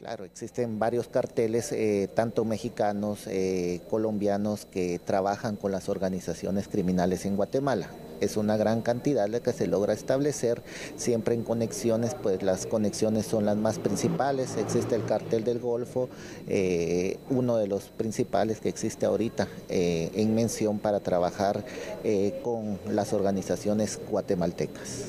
Claro, existen varios carteles, eh, tanto mexicanos, eh, colombianos, que trabajan con las organizaciones criminales en Guatemala. Es una gran cantidad la que se logra establecer, siempre en conexiones, pues las conexiones son las más principales. Existe el cartel del Golfo, eh, uno de los principales que existe ahorita en mención para trabajar con las organizaciones guatemaltecas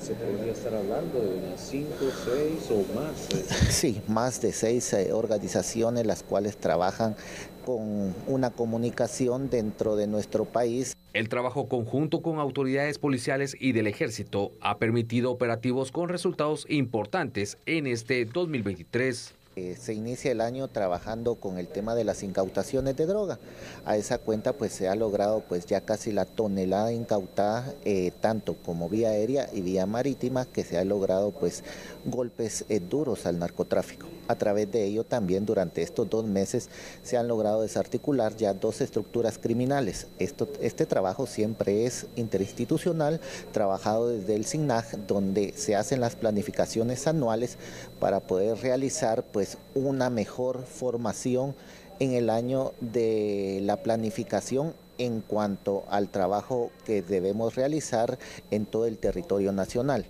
se podría estar hablando de unas cinco, seis o más. ¿eh? Sí, más de seis eh, organizaciones las cuales trabajan con una comunicación dentro de nuestro país. El trabajo conjunto con autoridades policiales y del ejército ha permitido operativos con resultados importantes en este 2023. Eh, se inicia el año trabajando con el tema de las incautaciones de droga. A esa cuenta pues se ha logrado pues ya casi la tonelada incautada eh, tanto como vía aérea y vía marítima que se ha logrado pues golpes eh, duros al narcotráfico. A través de ello también durante estos dos meses se han logrado desarticular ya dos estructuras criminales. Esto, este trabajo siempre es interinstitucional, trabajado desde el SINAG, donde se hacen las planificaciones anuales para poder realizar pues, una mejor formación en el año de la planificación en cuanto al trabajo que debemos realizar en todo el territorio nacional.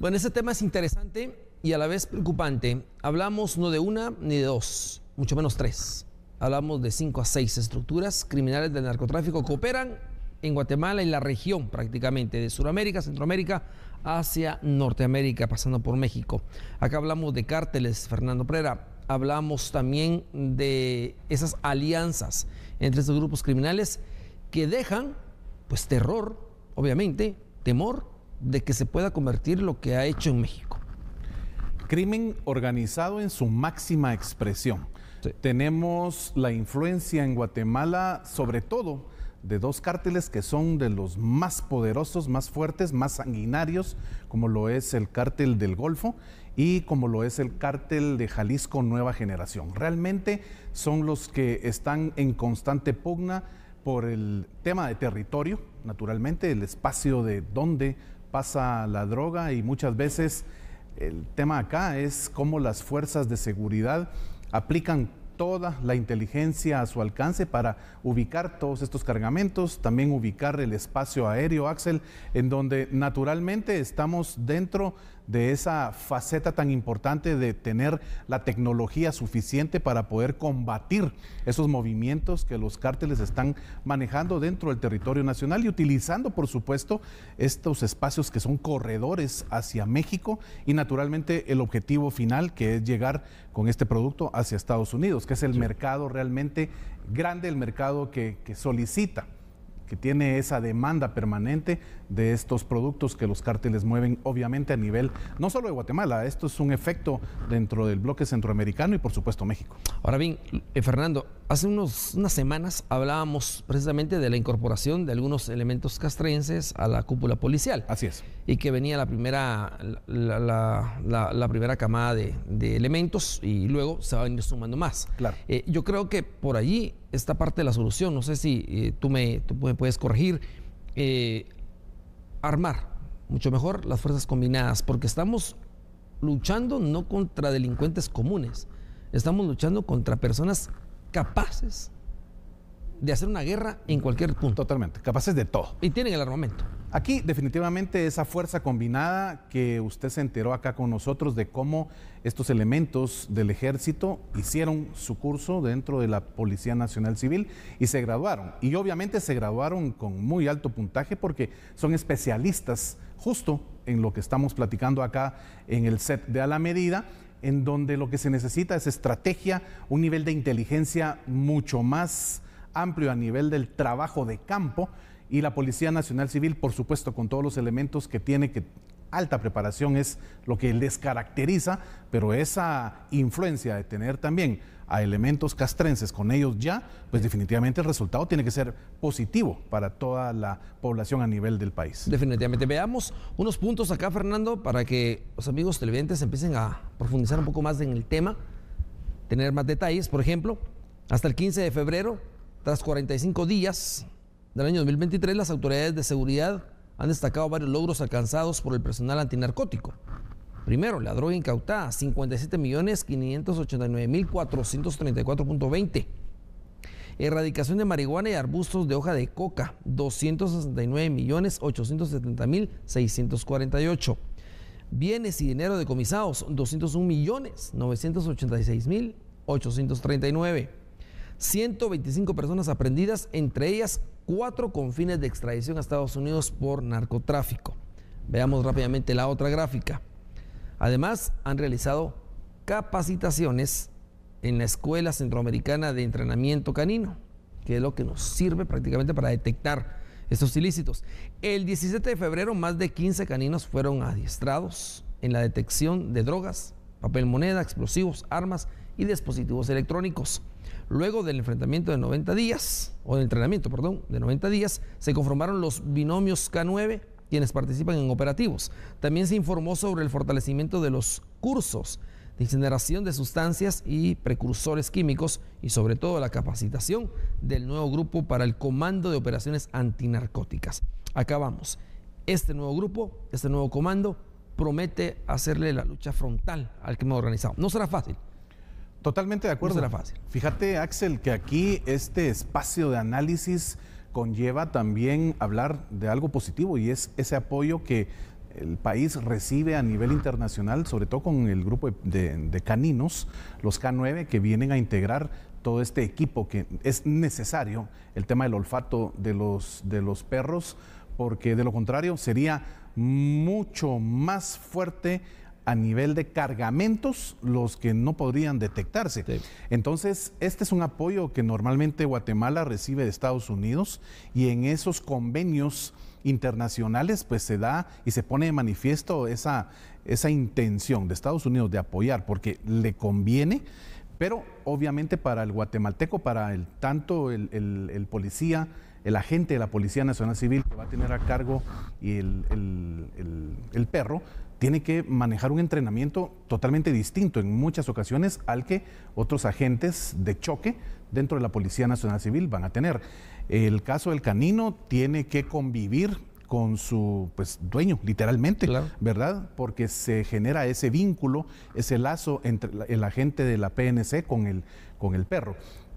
bueno, ese tema es interesante y a la vez preocupante, hablamos no de una ni de dos, mucho menos tres. Hablamos de cinco a seis estructuras criminales del narcotráfico que operan en Guatemala y la región prácticamente, de Sudamérica, Centroamérica, hacia Norteamérica, pasando por México. Acá hablamos de cárteles, Fernando Prera, hablamos también de esas alianzas entre estos grupos criminales que dejan pues terror, obviamente, temor de que se pueda convertir lo que ha hecho en México crimen organizado en su máxima expresión. Tenemos la influencia en Guatemala, sobre todo de dos cárteles que son de los más poderosos, más fuertes, más sanguinarios, como lo es el cártel del Golfo y como lo es el cártel de Jalisco Nueva Generación. Realmente son los que están en constante pugna por el tema de territorio, naturalmente, el espacio de donde pasa la droga y muchas veces el tema acá es cómo las fuerzas de seguridad aplican toda la inteligencia a su alcance para ubicar todos estos cargamentos, también ubicar el espacio aéreo, Axel, en donde naturalmente estamos dentro de esa faceta tan importante de tener la tecnología suficiente para poder combatir esos movimientos que los cárteles están manejando dentro del territorio nacional y utilizando, por supuesto, estos espacios que son corredores hacia México y naturalmente el objetivo final que es llegar con este producto hacia Estados Unidos, que es el mercado realmente grande, el mercado que solicita que tiene esa demanda permanente de estos productos que los cárteles mueven, obviamente a nivel no solo de Guatemala, esto es un efecto dentro del bloque centroamericano y por supuesto México. Ahora bien, eh, Fernando, hace unos, unas semanas hablábamos precisamente de la incorporación de algunos elementos castrenses a la cúpula policial. Así es. Y que venía la primera, la, primera camada de, elementos y luego se va a venir sumando más. Claro. Eh, yo creo que por allí esta parte de la solución. No sé si eh, tú, me, puedes corregir. Eh, armar mucho mejor las fuerzas combinadas, porque estamos luchando no contra delincuentes comunes, estamos luchando contra personas capaces de hacer una guerra en cualquier punto. Totalmente, capaces de todo. Y tienen el armamento. Aquí definitivamente esa fuerza combinada que usted se enteró acá con nosotros de cómo estos elementos del ejército hicieron su curso dentro de la Policía Nacional Civil y se graduaron. Y obviamente se graduaron con muy alto puntaje porque son especialistas justo en lo que estamos platicando acá en el set de A la Medida en donde lo que se necesita es estrategia, un nivel de inteligencia mucho más amplio a nivel del trabajo de campo y la Policía Nacional Civil, por supuesto, con todos los elementos que tiene, que alta preparación es lo que les caracteriza, pero esa influencia de tener también a elementos castrenses con ellos ya, pues definitivamente el resultado tiene que ser positivo para toda la población a nivel del país. Definitivamente. Veamos unos puntos acá, Fernando, para que los amigos televidentes empiecen a profundizar un poco más en el tema, tener más detalles. Por ejemplo, hasta el 15 de febrero, tras 45 días del año 2023, las autoridades de seguridad han destacado varios logros alcanzados por el personal antinarcótico. Primero, la droga incautada, 57.589.434.20. Erradicación de marihuana y arbustos de hoja de coca, 269.870.648. Bienes y dinero decomisados, 201.986.839. 125 personas aprendidas, entre ellas cuatro con fines de extradición a Estados Unidos por narcotráfico. Veamos rápidamente la otra gráfica. Además, han realizado capacitaciones en la Escuela Centroamericana de Entrenamiento Canino, que es lo que nos sirve prácticamente para detectar estos ilícitos. El 17 de febrero, más de 15 caninos fueron adiestrados en la detección de drogas, papel moneda, explosivos, armas y dispositivos electrónicos. Luego del enfrentamiento de 90 días, o del entrenamiento, perdón, de 90 días, se conformaron los binomios K9, quienes participan en operativos. También se informó sobre el fortalecimiento de los cursos de incineración de sustancias y precursores químicos y sobre todo la capacitación del nuevo grupo para el comando de operaciones antinarcóticas. Acabamos. Este nuevo grupo, este nuevo comando promete hacerle la lucha frontal al crimen organizado. No será fácil, Totalmente de acuerdo. Fíjate, Axel, que aquí este espacio de análisis conlleva también hablar de algo positivo y es ese apoyo que el país recibe a nivel internacional, sobre todo con el grupo de, caninos, los K9, que vienen a integrar todo este equipo que es necesario, el tema del olfato de los, de los perros, porque de lo contrario sería mucho más fuerte a nivel de cargamentos los que no podrían detectarse. Entonces, este es un apoyo que normalmente Guatemala recibe de Estados Unidos y en esos convenios internacionales pues se da y se pone de manifiesto esa, intención de Estados Unidos de apoyar porque le conviene. Pero obviamente para el guatemalteco, para el tanto el, policía, el agente de la Policía Nacional Civil que va a tener a cargo y el perro, tiene que manejar un entrenamiento totalmente distinto en muchas ocasiones al que otros agentes de choque dentro de la Policía Nacional Civil van a tener. El caso del canino tiene que convivir con su pues, dueño, literalmente, ¿verdad? Porque se genera ese vínculo, ese lazo entre el agente de la PNC con el, con el perro.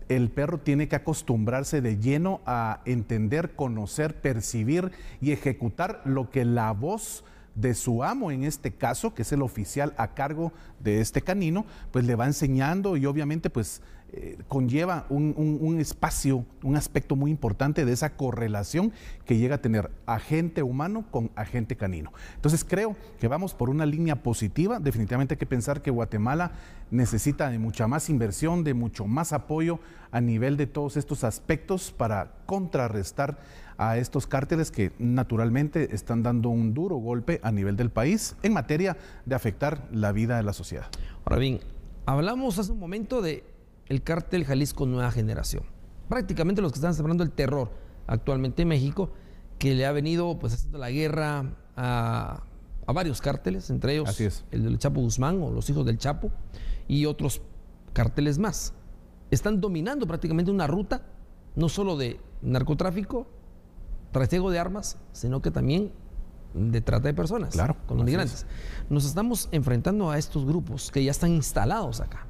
El perro tiene que acostumbrarse de lleno a entender, conocer, percibir y ejecutar lo que la voz de su amo en este caso, que es el oficial a cargo de este canino, pues le va enseñando y obviamente pues eh, conlleva un, un, espacio, un aspecto muy importante de esa correlación que llega a tener agente humano con agente canino. Entonces creo que vamos por una línea positiva, definitivamente hay que pensar que Guatemala necesita de mucha más inversión, de mucho más apoyo a nivel de todos estos aspectos para contrarrestar a estos cárteles que naturalmente están dando un duro golpe a nivel del país en materia de afectar la vida de la sociedad. Ahora bien, hablamos hace un momento de el cártel Jalisco Nueva Generación. Prácticamente los que están sembrando el terror actualmente en México, que le ha venido pues haciendo la guerra a, varios cárteles, entre ellos el del Chapo Guzmán o los hijos del Chapo y otros cárteles más. Están dominando prácticamente una ruta no solo de narcotráfico, trasiego de armas, sino que también de trata de personas claro, con los migrantes. Nos estamos enfrentando a estos grupos que ya están instalados acá.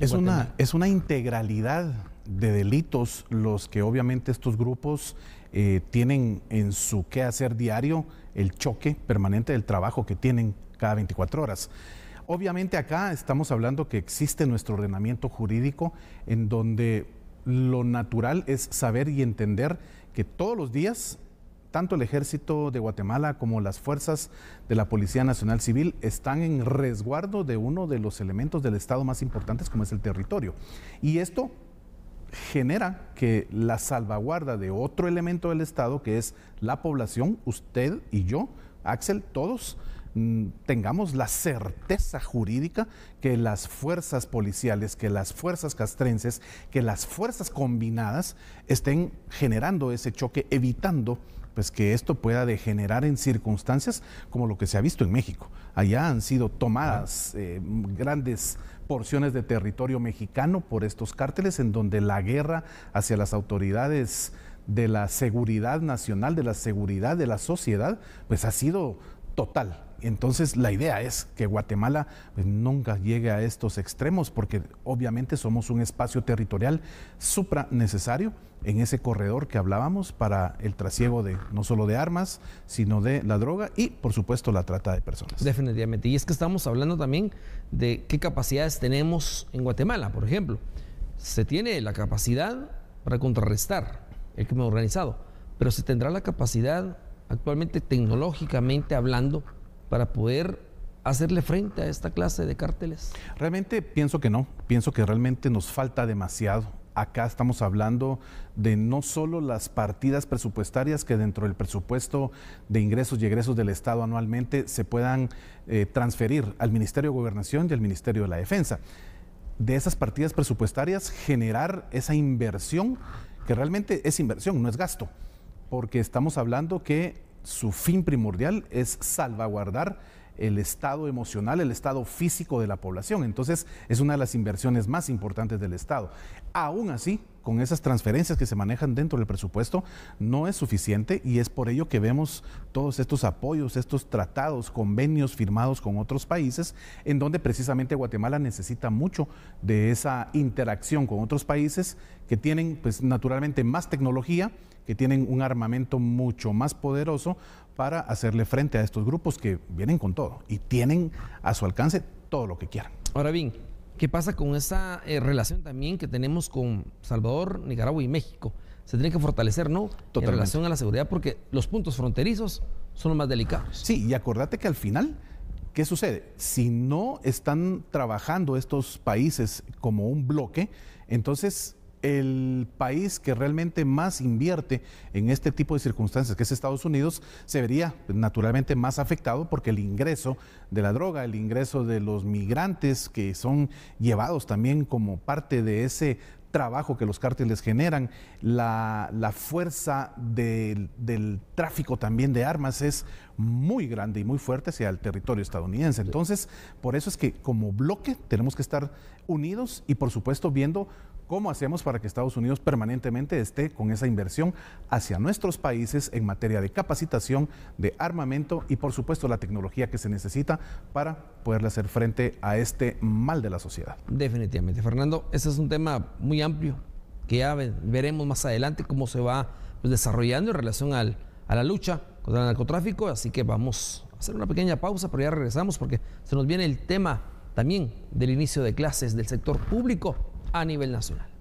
Es una, es una integralidad de delitos los que obviamente estos grupos eh, tienen en su quehacer diario el choque permanente del trabajo que tienen cada 24 horas. Obviamente acá estamos hablando que existe nuestro ordenamiento jurídico en donde lo natural es saber y entender que todos los días tanto el ejército de Guatemala como las fuerzas de la Policía Nacional Civil están en resguardo de uno de los elementos del Estado más importantes como es el territorio. Y esto genera que la salvaguarda de otro elemento del Estado, que es la población, usted y yo, Axel, todos, mm, tengamos la certeza jurídica que las fuerzas policiales, que las fuerzas castrenses, que las fuerzas combinadas estén generando ese choque, evitando pues que esto pueda degenerar en circunstancias como lo que se ha visto en México. Allá han sido tomadas eh, grandes porciones de territorio mexicano por estos cárteles en donde la guerra hacia las autoridades de la seguridad nacional, de la seguridad de la sociedad, pues ha sido total. Entonces la idea es que Guatemala pues, nunca llegue a estos extremos porque obviamente somos un espacio territorial supra necesario en ese corredor que hablábamos para el trasiego de no solo de armas, sino de la droga y por supuesto la trata de personas. Definitivamente. Y es que estamos hablando también de qué capacidades tenemos en Guatemala, por ejemplo. Se tiene la capacidad para contrarrestar el crimen organizado, pero se tendrá la capacidad actualmente tecnológicamente hablando para poder hacerle frente a esta clase de cárteles? Realmente pienso que no, pienso que realmente nos falta demasiado. Acá estamos hablando de no solo las partidas presupuestarias que dentro del presupuesto de ingresos y egresos del Estado anualmente se puedan eh, transferir al Ministerio de Gobernación y al Ministerio de la Defensa. De esas partidas presupuestarias generar esa inversión, que realmente es inversión, no es gasto, porque estamos hablando que su fin primordial es salvaguardar el estado emocional, el estado físico de la población. Entonces es una de las inversiones más importantes del Estado. Aún así, con esas transferencias que se manejan dentro del presupuesto no es suficiente y es por ello que vemos todos estos apoyos, estos tratados, convenios firmados con otros países, en donde precisamente Guatemala necesita mucho de esa interacción con otros países que tienen pues naturalmente más tecnología, que tienen un armamento mucho más poderoso para hacerle frente a estos grupos que vienen con todo y tienen a su alcance todo lo que quieran. Ahora bien, ¿Qué pasa con esa eh, relación también que tenemos con Salvador, Nicaragua y México? Se tiene que fortalecer, ¿no? En relación a la seguridad, porque los puntos fronterizos son los más delicados. Sí, y acordate que al final, ¿qué sucede? Si no están trabajando estos países como un bloque, entonces el país que realmente más invierte en este tipo de circunstancias, que es Estados Unidos, se vería naturalmente más afectado porque el ingreso de la droga, el ingreso de los migrantes que son llevados también como parte de ese trabajo que los cárteles generan, la, fuerza del tráfico también de armas es muy grande y muy fuerte hacia el territorio estadounidense. Entonces, por eso es que como bloque tenemos que estar unidos y por supuesto viendo ¿Cómo hacemos para que Estados Unidos permanentemente esté con esa inversión hacia nuestros países en materia de capacitación, de armamento y por supuesto la tecnología que se necesita para poderle hacer frente a este mal de la sociedad? Definitivamente, Fernando, ese es un tema muy amplio que ya veremos más adelante cómo se va pues, desarrollando en relación al, a la lucha contra el narcotráfico, así que vamos a hacer una pequeña pausa, pero ya regresamos porque se nos viene el tema también del inicio de clases del sector público a nivel nacional.